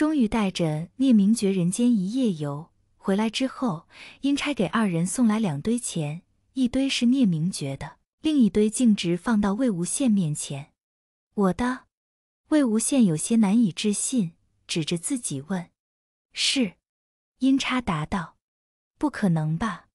终于带着聂明觉人间一夜游回来之后，阴差给二人送来两堆钱，一堆是聂明觉的，另一堆径直放到魏无羡面前。我的？魏无羡有些难以置信，指着自己问：“是？”阴差答道：“不可能吧？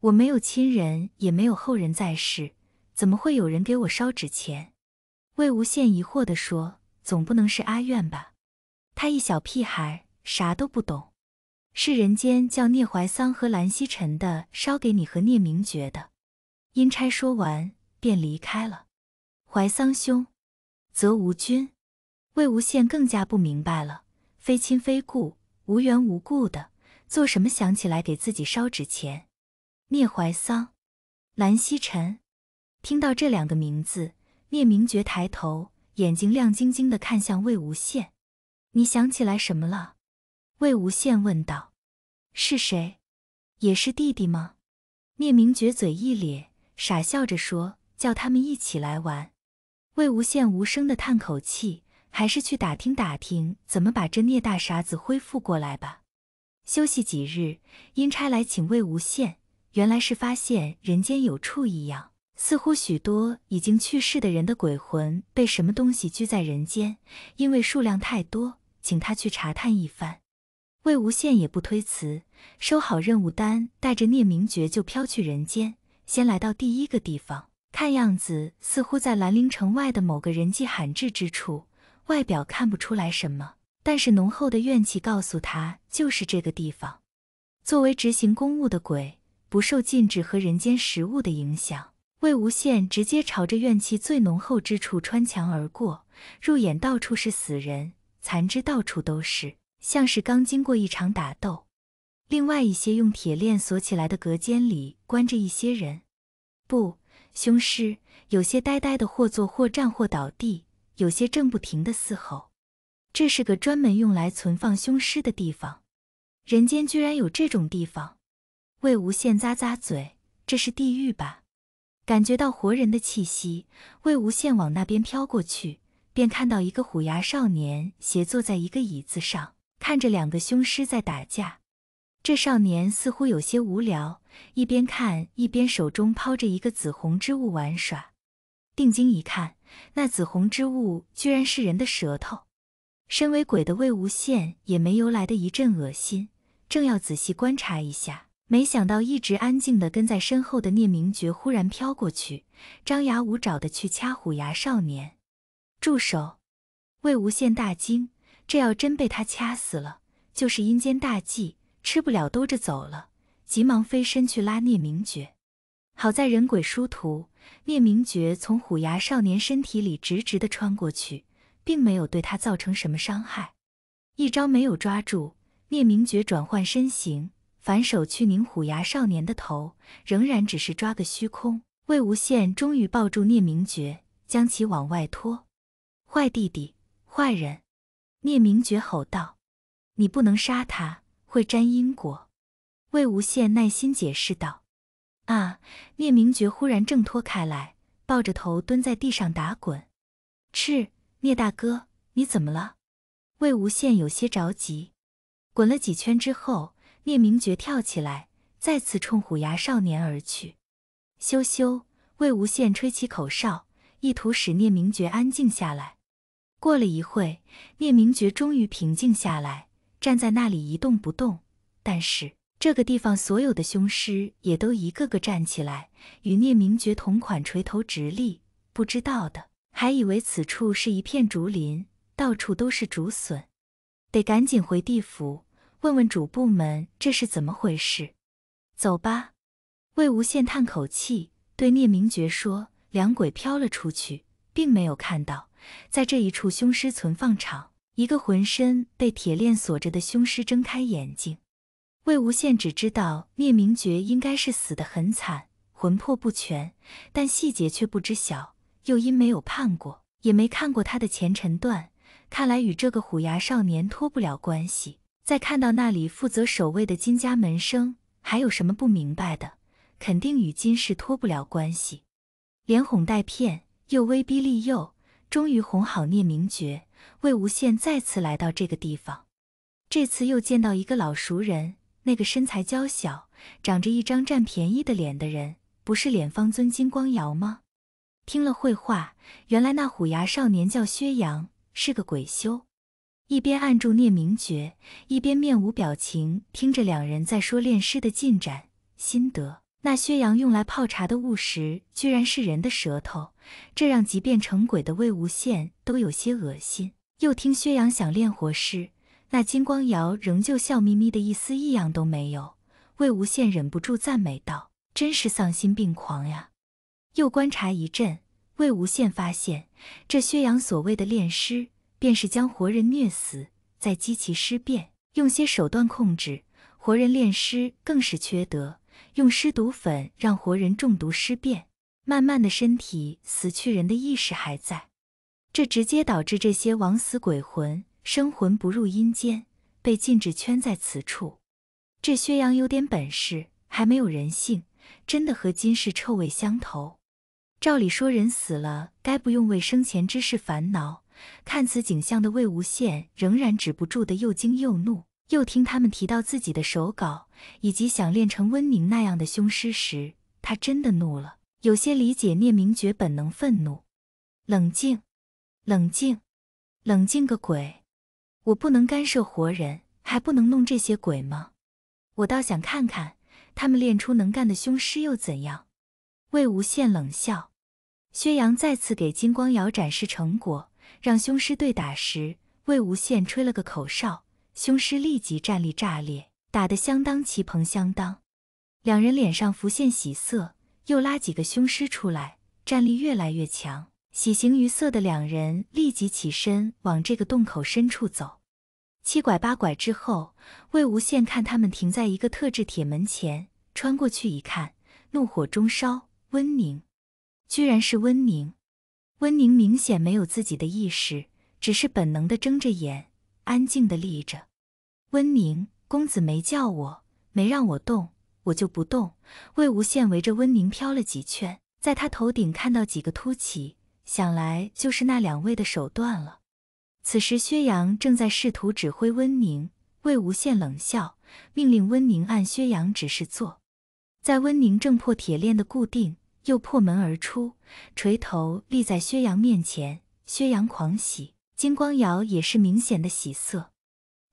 我没有亲人，也没有后人在世，怎么会有人给我烧纸钱？”魏无羡疑惑地说：“总不能是阿苑吧？”他一小屁孩，啥都不懂，是人间叫聂怀桑和蓝曦臣的烧给你和聂明觉的。阴差说完便离开了。怀桑兄，则无君。魏无羡更加不明白了，非亲非故，无缘无故的，做什么想起来给自己烧纸钱？聂怀桑、蓝曦臣，听到这两个名字，聂明觉抬头，眼睛亮晶晶的看向魏无羡。你想起来什么了？魏无羡问道：“是谁？也是弟弟吗？”聂明觉嘴一咧，傻笑着说：“叫他们一起来玩。”魏无羡无声的叹口气，还是去打听打听，怎么把这聂大傻子恢复过来吧。休息几日，阴差来请魏无羡，原来是发现人间有处异样，似乎许多已经去世的人的鬼魂被什么东西拘在人间，因为数量太多。请他去查探一番。魏无羡也不推辞，收好任务单，带着聂明珏就飘去人间。先来到第一个地方，看样子似乎在兰陵城外的某个人迹罕至之处，外表看不出来什么，但是浓厚的怨气告诉他就是这个地方。作为执行公务的鬼，不受禁制和人间食物的影响，魏无羡直接朝着怨气最浓厚之处穿墙而过，入眼到处是死人。残肢到处都是，像是刚经过一场打斗。另外一些用铁链锁起来的隔间里关着一些人，不，凶尸。有些呆呆的，或坐或站或倒地；有些正不停的嘶吼。这是个专门用来存放凶尸的地方。人间居然有这种地方？魏无羡咂咂嘴，这是地狱吧？感觉到活人的气息，魏无羡往那边飘过去。便看到一个虎牙少年斜坐在一个椅子上，看着两个凶尸在打架。这少年似乎有些无聊，一边看一边手中抛着一个紫红之物玩耍。定睛一看，那紫红之物居然是人的舌头。身为鬼的魏无羡也没由来的一阵恶心，正要仔细观察一下，没想到一直安静的跟在身后的聂明珏忽然飘过去，张牙舞爪的去掐虎牙少年。住手！魏无羡大惊，这要真被他掐死了，就是阴间大忌，吃不了兜着走了。急忙飞身去拉聂明珏。好在人鬼殊途，聂明珏从虎牙少年身体里直直的穿过去，并没有对他造成什么伤害。一招没有抓住，聂明珏转换身形，反手去拧虎牙少年的头，仍然只是抓个虚空。魏无羡终于抱住聂明珏，将其往外拖。坏弟弟，坏人！聂明觉吼道：“你不能杀他，会沾因果。”魏无羡耐心解释道：“啊！”聂明觉忽然挣脱开来，抱着头蹲在地上打滚。“赤聂大哥，你怎么了？”魏无羡有些着急。滚了几圈之后，聂明觉跳起来，再次冲虎牙少年而去。“羞羞！”魏无羡吹起口哨，意图使聂明觉安静下来。过了一会，聂明觉终于平静下来，站在那里一动不动。但是这个地方所有的凶尸也都一个个站起来，与聂明觉同款垂头直立。不知道的还以为此处是一片竹林，到处都是竹笋。得赶紧回地府问问主部们，这是怎么回事？走吧。魏无羡叹口气，对聂明觉说：“两鬼飘了出去，并没有看到。”在这一处凶尸存放场，一个浑身被铁链锁着的凶尸睁开眼睛。魏无羡只知道聂明珏应该是死得很惨，魂魄不全，但细节却不知晓。又因没有判过，也没看过他的前尘段，看来与这个虎牙少年脱不了关系。再看到那里负责守卫的金家门生，还有什么不明白的？肯定与金氏脱不了关系。连哄带骗，又威逼利诱。终于哄好聂明觉，魏无羡再次来到这个地方，这次又见到一个老熟人，那个身材娇小、长着一张占便宜的脸的人，不是脸方尊金光瑶吗？听了会话，原来那虎牙少年叫薛洋，是个鬼修。一边按住聂明觉，一边面无表情听着两人在说炼尸的进展心得。那薛洋用来泡茶的物食居然是人的舌头，这让即便成鬼的魏无羡都有些恶心。又听薛洋想练活尸，那金光瑶仍旧笑眯眯的，一丝异样都没有。魏无羡忍不住赞美道：“真是丧心病狂呀！”又观察一阵，魏无羡发现这薛洋所谓的炼尸，便是将活人虐死，再激其尸变，用些手段控制活人炼尸，更是缺德。用尸毒粉让活人中毒尸变，慢慢的身体死去，人的意识还在，这直接导致这些枉死鬼魂生魂不入阴间，被禁止圈在此处。这薛洋有点本事，还没有人性，真的和金世臭味相投。照理说人死了，该不用为生前之事烦恼。看此景象的魏无羡仍然止不住的又惊又怒。又听他们提到自己的手稿，以及想练成温宁那样的凶师时，他真的怒了。有些理解聂明觉本能愤怒，冷静，冷静，冷静个鬼！我不能干涉活人，还不能弄这些鬼吗？我倒想看看他们练出能干的凶师又怎样。魏无羡冷笑。薛洋再次给金光瑶展示成果，让凶师对打时，魏无羡吹了个口哨。凶尸立即战力炸裂，打得相当旗蓬相当。两人脸上浮现喜色，又拉几个凶尸出来，战力越来越强。喜形于色的两人立即起身往这个洞口深处走。七拐八拐之后，魏无羡看他们停在一个特制铁门前，穿过去一看，怒火中烧。温宁，居然是温宁！温宁明显没有自己的意识，只是本能的睁着眼。安静的立着，温宁公子没叫我，没让我动，我就不动。魏无羡围着温宁飘了几圈，在他头顶看到几个凸起，想来就是那两位的手段了。此时薛洋正在试图指挥温宁，魏无羡冷笑，命令温宁按薛洋指示做。在温宁挣破铁链的固定，又破门而出，垂头立在薛洋面前，薛洋狂喜。金光瑶也是明显的喜色，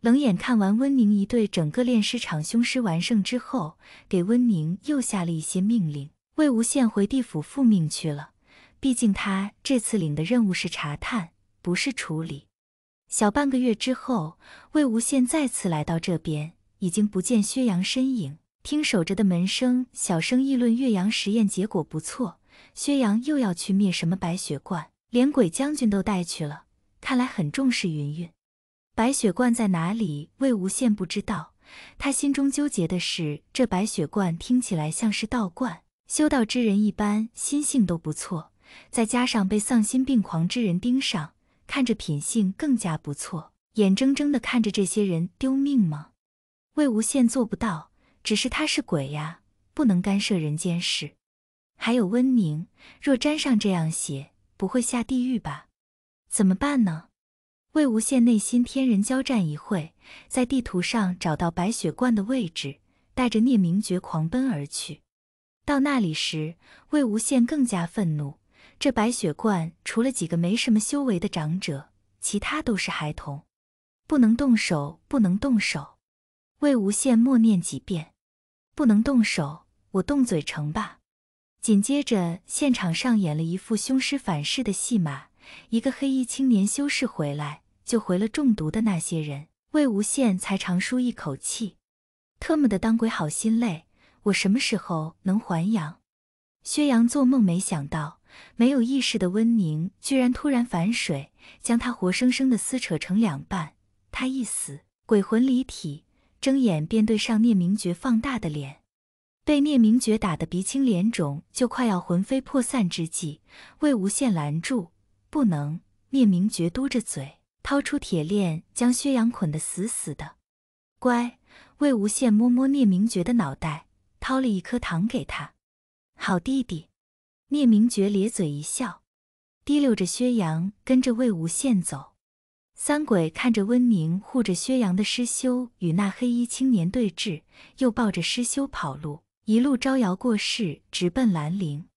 冷眼看完温宁一队整个炼尸场凶尸完胜之后，给温宁又下了一些命令。魏无羡回地府复命去了，毕竟他这次领的任务是查探，不是处理。小半个月之后，魏无羡再次来到这边，已经不见薛洋身影。听守着的门生小声议论，岳阳实验结果不错，薛洋又要去灭什么白雪观，连鬼将军都带去了。看来很重视云云。白雪观在哪里？魏无羡不知道。他心中纠结的是，这白雪观听起来像是道观，修道之人一般心性都不错，再加上被丧心病狂之人盯上，看着品性更加不错。眼睁睁的看着这些人丢命吗？魏无羡做不到。只是他是鬼呀，不能干涉人间事。还有温宁，若沾上这样血，不会下地狱吧？怎么办呢？魏无羡内心天人交战一会，在地图上找到白雪观的位置，带着聂明珏狂奔而去。到那里时，魏无羡更加愤怒。这白雪观除了几个没什么修为的长者，其他都是孩童，不能动手，不能动手。魏无羡默念几遍，不能动手，我动嘴成吧。紧接着，现场上演了一副凶尸反噬的戏码。一个黑衣青年修士回来，就回了中毒的那些人。魏无羡才长舒一口气，特么的当鬼好心累，我什么时候能还阳？薛洋做梦没想到，没有意识的温宁居然突然反水，将他活生生的撕扯成两半。他一死，鬼魂离体，睁眼便对上聂明觉放大的脸，被聂明觉打得鼻青脸肿，就快要魂飞魄散之际，魏无羡拦住。不能，聂明珏嘟着嘴，掏出铁链，将薛洋捆得死死的。乖，魏无羡摸摸聂明珏的脑袋，掏了一颗糖给他。好弟弟，聂明珏咧嘴一笑，提溜着薛洋跟着魏无羡走。三鬼看着温宁护着薛洋的师修与那黑衣青年对峙，又抱着师修跑路，一路招摇过市，直奔兰陵。